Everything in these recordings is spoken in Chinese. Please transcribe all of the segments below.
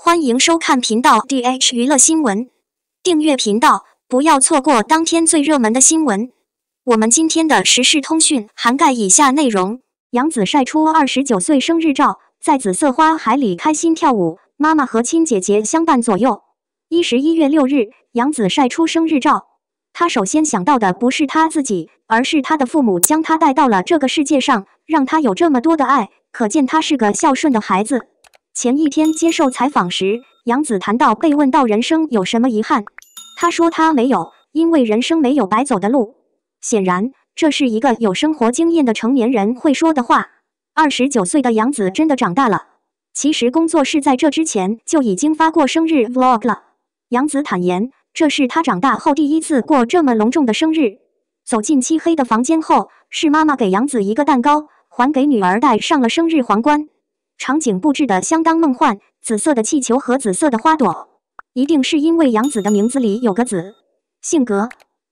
欢迎收看频道 dh 娱乐新闻，订阅频道，不要错过当天最热门的新闻。我们今天的时事通讯涵盖以下内容：杨紫晒出二十九岁生日照，在紫色花海里开心跳舞，妈妈和亲姐姐相伴左右。一十一月六日，杨紫晒出生日照，他首先想到的不是他自己，而是他的父母将他带到了这个世界上，让他有这么多的爱，可见他是个孝顺的孩子。前一天接受采访时，杨子谈到被问到人生有什么遗憾，他说他没有，因为人生没有白走的路。显然，这是一个有生活经验的成年人会说的话。二十九岁的杨子真的长大了。其实，工作室在这之前就已经发过生日 Vlog 了。杨子坦言，这是他长大后第一次过这么隆重的生日。走进漆黑的房间后，是妈妈给杨子一个蛋糕，还给女儿戴上了生日皇冠。场景布置的相当梦幻，紫色的气球和紫色的花朵，一定是因为杨子的名字里有个“紫”。性格，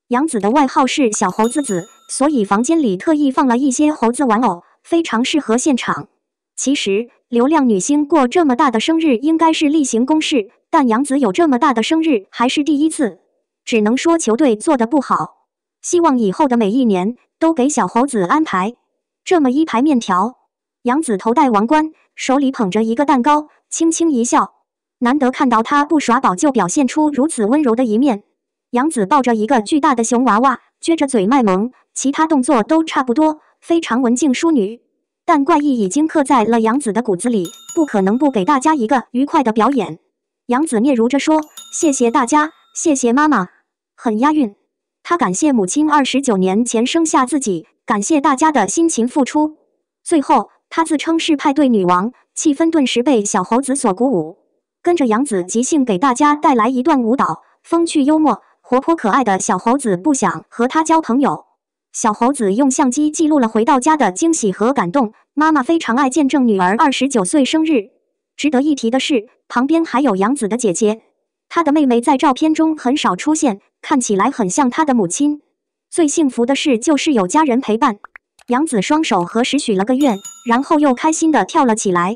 杨子的外号是小猴子子，所以房间里特意放了一些猴子玩偶，非常适合现场。其实，流量女星过这么大的生日应该是例行公事，但杨子有这么大的生日还是第一次，只能说球队做的不好。希望以后的每一年都给小猴子安排这么一排面条。杨子头戴王冠，手里捧着一个蛋糕，轻轻一笑。难得看到她不耍宝就表现出如此温柔的一面。杨子抱着一个巨大的熊娃娃，撅着嘴卖萌，其他动作都差不多，非常文静淑女。但怪异已经刻在了杨子的骨子里，不可能不给大家一个愉快的表演。杨子嗫嚅着说：“谢谢大家，谢谢妈妈，很押韵。”她感谢母亲二十九年前生下自己，感谢大家的辛勤付出。最后。她自称是派对女王，气氛顿时被小猴子所鼓舞，跟着杨子即兴给大家带来一段舞蹈，风趣幽默、活泼可爱的小猴子不想和她交朋友。小猴子用相机记录了回到家的惊喜和感动，妈妈非常爱见证女儿二十九岁生日。值得一提的是，旁边还有杨子的姐姐，她的妹妹在照片中很少出现，看起来很像她的母亲。最幸福的事就是有家人陪伴。杨子双手合十许了个愿，然后又开心地跳了起来。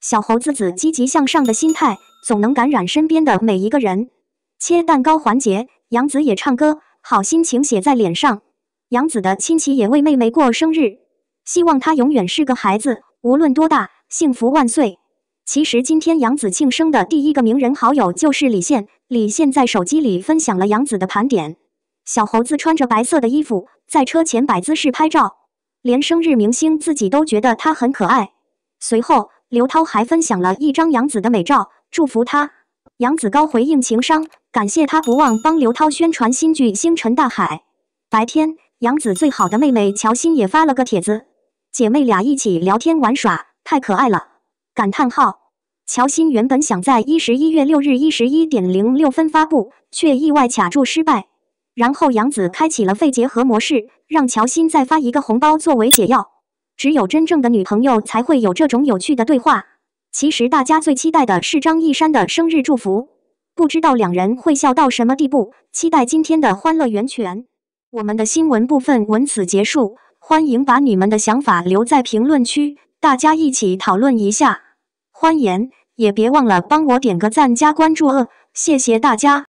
小猴子子积极向上的心态总能感染身边的每一个人。切蛋糕环节，杨子也唱歌，好心情写在脸上。杨子的亲戚也为妹妹过生日，希望她永远是个孩子，无论多大，幸福万岁。其实今天杨子庆生的第一个名人好友就是李现，李现在手机里分享了杨子的盘点。小猴子穿着白色的衣服，在车前摆姿势拍照。连生日，明星自己都觉得她很可爱。随后，刘涛还分享了一张杨子的美照，祝福他。杨子高回应情商，感谢他不忘帮刘涛宣传新剧《星辰大海》。白天，杨子最好的妹妹乔欣也发了个帖子，姐妹俩一起聊天玩耍，太可爱了。感叹号！乔欣原本想在一十一月六日一十一点零六分发布，却意外卡住失败。然后杨子开启了肺结核模式，让乔欣再发一个红包作为解药。只有真正的女朋友才会有这种有趣的对话。其实大家最期待的是张一山的生日祝福，不知道两人会笑到什么地步。期待今天的欢乐源泉。我们的新闻部分文此结束，欢迎把你们的想法留在评论区，大家一起讨论一下。欢迎，也别忘了帮我点个赞加关注，谢谢大家。